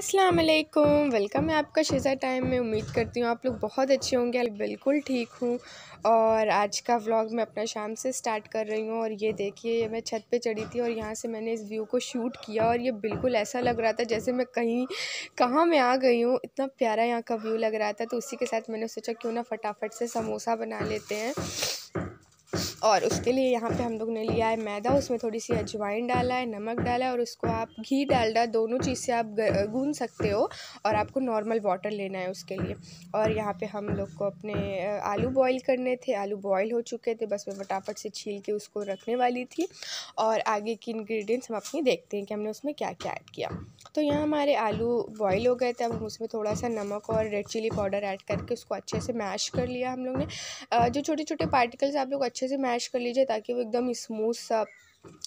अस्सलाम वालेकुम वेलकम है आपका शेज़ा टाइम में उम्मीद करती हूँ आप लोग बहुत अच्छे होंगे बिल्कुल ठीक हूँ और आज का व्लॉग मैं अपना शाम से स्टार्ट कर रही हूँ और ये देखिए मैं छत पे चढ़ी थी और यहाँ से मैंने इस व्यू को शूट किया और ये बिल्कुल ऐसा लग रहा था जैसे मैं कहीं कहाँ मैं आ गई हूँ इतना प्यारा यहाँ का व्यू लग रहा था तो उसी के साथ मैंने सोचा क्यों ना फटाफट से समोसा बना लेते हैं और उसके लिए यहाँ पे हम लोग ने लिया है मैदा उसमें थोड़ी सी अजवाइन डाला है नमक डाला है और उसको आप घी डाल डा दोनों चीज़ से आप गून सकते हो और आपको नॉर्मल वाटर लेना है उसके लिए और यहाँ पे हम लोग को अपने आलू बॉईल करने थे आलू बॉईल हो चुके थे बस मैं फटाफट से छील के उसको रखने वाली थी और आगे की इन्ग्रीडियंट्स हम अपनी देखते हैं कि हमने उसमें क्या क्या ऐड किया तो यहाँ हमारे आलू बॉयल हो गए थे अब उसमें थोड़ा सा नमक और रेड चिली पाउडर ऐड करके उसको अच्छे से मैश कर लिया हम लोग ने जो छोटे छोटे पार्टिकल्स आप लोग अच्छे से मैश मैश कर लीजिए ताकि वो एकदम स्मूथ सा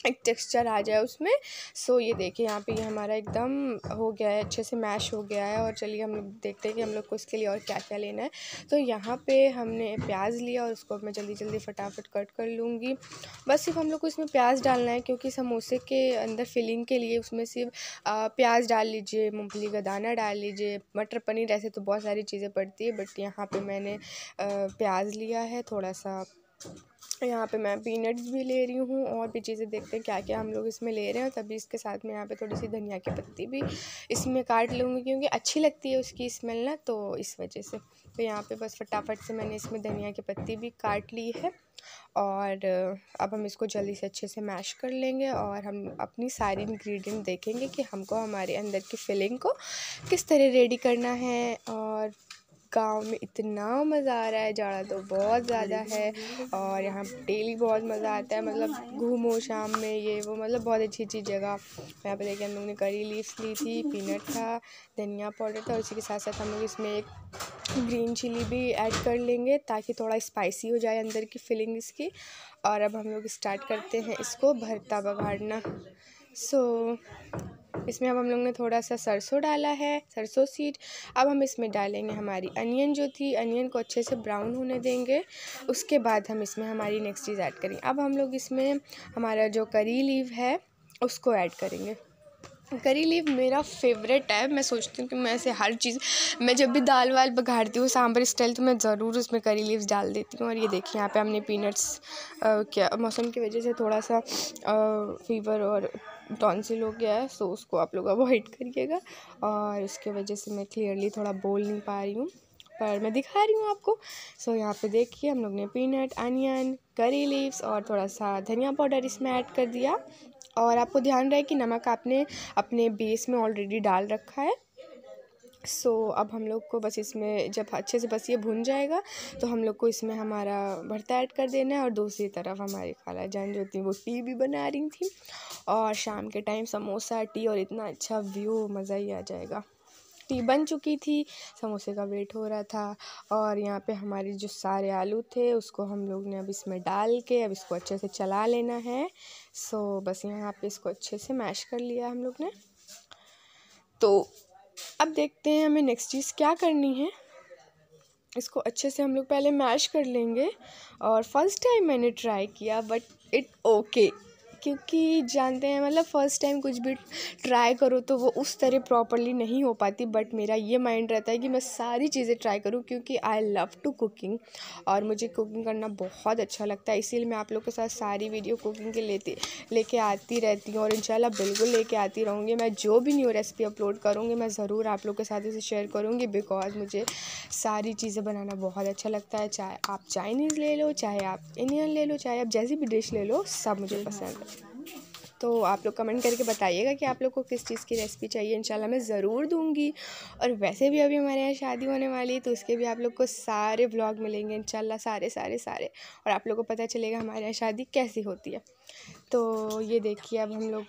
एक टेक्सचर आ जाए उसमें सो ये देखिए यहाँ पे ये हमारा एकदम हो गया है अच्छे से मैश हो गया है और चलिए हम लोग देखते हैं कि हम लोग को इसके लिए और क्या क्या लेना है तो यहाँ पे हमने प्याज लिया और उसको मैं जल्दी जल्दी फटाफट कट कर लूँगी बस सिर्फ हम लोग को इसमें प्याज डालना है क्योंकि समोसे के अंदर फिलिंग के लिए उसमें सिर्फ प्याज डाल लीजिए मूँगफली का दाना डाल लीजिए मटर पनीर ऐसे तो बहुत सारी चीज़ें पड़ती है बट यहाँ पर मैंने प्याज लिया है थोड़ा सा यहाँ पे मैं पीनट्स भी ले रही हूँ और भी चीज़ें देखते हैं क्या क्या हम लोग इसमें ले रहे हैं तभी इसके साथ में यहाँ पे थोड़ी सी धनिया की पत्ती भी इसमें काट लूँगी क्योंकि अच्छी लगती है उसकी स्मेल ना तो इस वजह से तो यहाँ पे बस फटाफट से मैंने इसमें धनिया की पत्ती भी काट ली है और अब हम इसको जल्दी से अच्छे से मैश कर लेंगे और हम अपनी सारी इन्ग्रीडियंट देखेंगे कि हमको हमारे अंदर की फिलिंग को किस तरह रेडी करना है और गांव में इतना मज़ा आ रहा है जाड़ा तो बहुत ज़्यादा है और यहाँ डेली बहुत मज़ा आता है मतलब घूमो शाम में ये वो मतलब बहुत अच्छी अच्छी जगह यहाँ पे देखिए हम लोग ने करी लीव्स ली थी पीनट था धनिया पाउडर था और इसी के साथ साथ हम लोग इसमें एक ग्रीन चिली भी ऐड कर लेंगे ताकि थोड़ा स्पाइसी हो जाए अंदर की फीलिंग इसकी और अब हम लोग स्टार्ट करते हैं इसको भरता बघाड़ना सो so, इसमें अब हम लोग ने थोड़ा सा सरसों डाला है सरसों सीड अब हम इसमें डालेंगे हमारी अनियन जो थी अनियन को अच्छे से ब्राउन होने देंगे उसके बाद हम इसमें हमारी नेक्स्ट चीज़ ऐड करेंगे अब हम लोग इसमें हमारा जो करी लीव है उसको ऐड करेंगे करी लीव मेरा फेवरेट है मैं सोचती हूँ कि मैं ऐसे हर चीज़ मैं जब भी दाल वाल बघाड़ती हूँ सांभर स्टाइल तो मैं ज़रूर उसमें करी लीव्स डाल देती हूँ और ये देखिए यहाँ पे हमने पीनट्स क्या मौसम की वजह से थोड़ा सा फीवर और टॉन्सिल हो गया है सो तो उसको आप लोग अवॉइड करिएगा और उसके वजह से मैं क्लियरली थोड़ा बोल नहीं पा रही हूँ पर मैं दिखा रही हूँ आपको सो so, यहाँ पे देखिए हम लोग ने पीनट अनियन करी लीव्स और थोड़ा सा धनिया पाउडर इसमें ऐड कर दिया और आपको ध्यान रहे कि नमक आपने अपने बेस में ऑलरेडी डाल रखा है सो so, अब हम लोग को बस इसमें जब अच्छे से बस ये भुन जाएगा तो हम लोग को इसमें हमारा भरता ऐड कर देना है और दूसरी तरफ हमारी खाला जान जो थी वो टी भी बना रही थी और शाम के टाइम समोसा टी और इतना अच्छा व्यू मज़ा ही आ जाएगा टी बन चुकी थी समोसे का वेट हो रहा था और यहाँ पे हमारे जो सारे आलू थे उसको हम लोग ने अब इसमें डाल के अब इसको अच्छे से चला लेना है सो so, बस यहाँ पे इसको अच्छे से मैश कर लिया हम लोग ने तो अब देखते हैं हमें नेक्स्ट चीज़ क्या करनी है इसको अच्छे से हम लोग पहले मैश कर लेंगे और फर्स्ट टाइम मैंने ट्राई किया बट इट ओके क्योंकि जानते हैं मतलब फ़र्स्ट टाइम कुछ भी ट्राई करो तो वो उस तरह प्रॉपरली नहीं हो पाती बट मेरा ये माइंड रहता है कि मैं सारी चीज़ें ट्राई करूँ क्योंकि आई लव टू कुकिंग और मुझे कुकिंग करना बहुत अच्छा लगता है इसीलिए मैं आप लोग के साथ सारी वीडियो कुकिंग के लेती लेके आती रहती हूँ और इन बिल्कुल लेके आती रहूँगी मैं जो भी न्यू रेसिपी अपलोड करूँगी मैं ज़रूर आप लोग के साथ इसे शेयर करूँगी बिकॉज मुझे सारी चीज़ें बनाना बहुत अच्छा लगता है चाहे आप चाइनीज़ ले लो चाहे आप इंडियन ले लो चाहे आप जैसी भी डिश ले लो सब मुझे पसंद है तो आप लोग कमेंट करके बताइएगा कि आप लोग को किस चीज़ की रेसिपी चाहिए इंशाल्लाह मैं ज़रूर दूंगी और वैसे भी अभी हमारे यहाँ शादी होने वाली है तो उसके भी आप लोग को सारे ब्लॉग मिलेंगे इंशाल्लाह सारे सारे सारे और आप लोग को पता चलेगा हमारे यहाँ शादी कैसी होती है तो ये देखिए अब हम लोग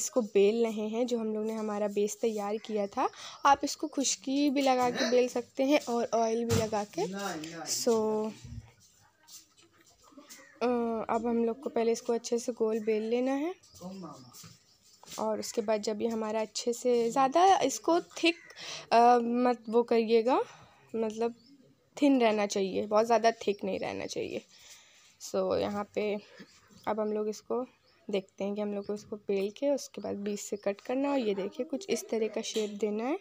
इसको बेल रहे हैं जो हम लोग ने हमारा बेस तैयार किया था आप इसको खुश्की भी लगा के बेल सकते हैं और ऑयल भी लगा के सो so, अब हम लोग को पहले इसको अच्छे से गोल बेल लेना है और उसके बाद जब ये हमारा अच्छे से ज़्यादा इसको थिक आ, मत वो करिएगा मतलब थिन रहना चाहिए बहुत ज़्यादा थिक नहीं रहना चाहिए सो so, यहाँ पे अब हम लोग इसको देखते हैं कि हम लोग को इसको बेल के उसके बाद बीच से कट करना और ये देखिए कुछ इस तरह का शेप देना है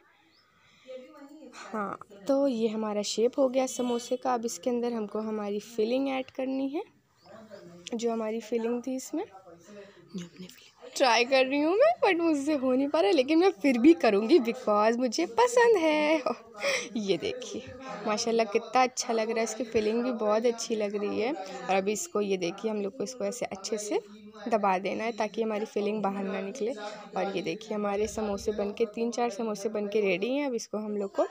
हाँ तो ये हमारा शेप हो गया समोसे का अब इसके अंदर हमको हमारी फिलिंग ऐड करनी है जो हमारी फीलिंग थी इसमें ट्राई कर रही हूँ मैं बट मुझसे हो नहीं पा रहा लेकिन मैं फिर भी करूँगी बिकॉज मुझे पसंद है ये देखिए माशाल्लाह कितना अच्छा लग रहा है इसकी फीलिंग भी बहुत अच्छी लग रही है और अभी इसको ये देखिए हम लोग को इसको ऐसे अच्छे से दबा देना है ताकि हमारी फीलिंग बाहर ना निकले और ये देखिए हमारे समोसे बन के तीन चार समोसे बन के रेडी हैं अब इसको हम लोग को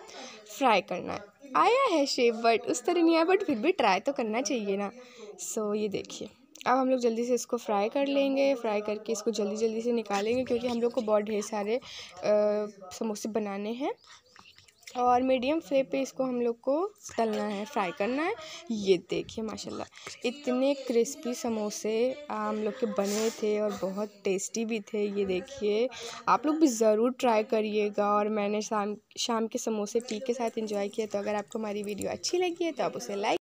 फ्राई करना है आया है शेप बट उस तरह नहीं आया बट फिर भी ट्राई तो करना चाहिए ना सो ये देखिए अब हम लोग जल्दी से इसको फ्राई कर लेंगे फ्राई करके इसको जल्दी जल्दी से निकालेंगे क्योंकि हम लोग को बहुत ढेर सारे आ, समोसे बनाने हैं और मीडियम फ्लेम पे इसको हम लोग को तलना है फ्राई करना है ये देखिए माशाल्लाह इतने क्रिस्पी समोसे हम लोग के बने थे और बहुत टेस्टी भी थे ये देखिए आप लोग भी ज़रूर ट्राई करिएगा और मैंने शाम शाम के समोसे टी के साथ इंजॉय किया तो अगर आपको हमारी वीडियो अच्छी लगी है तो आप उसे लाइक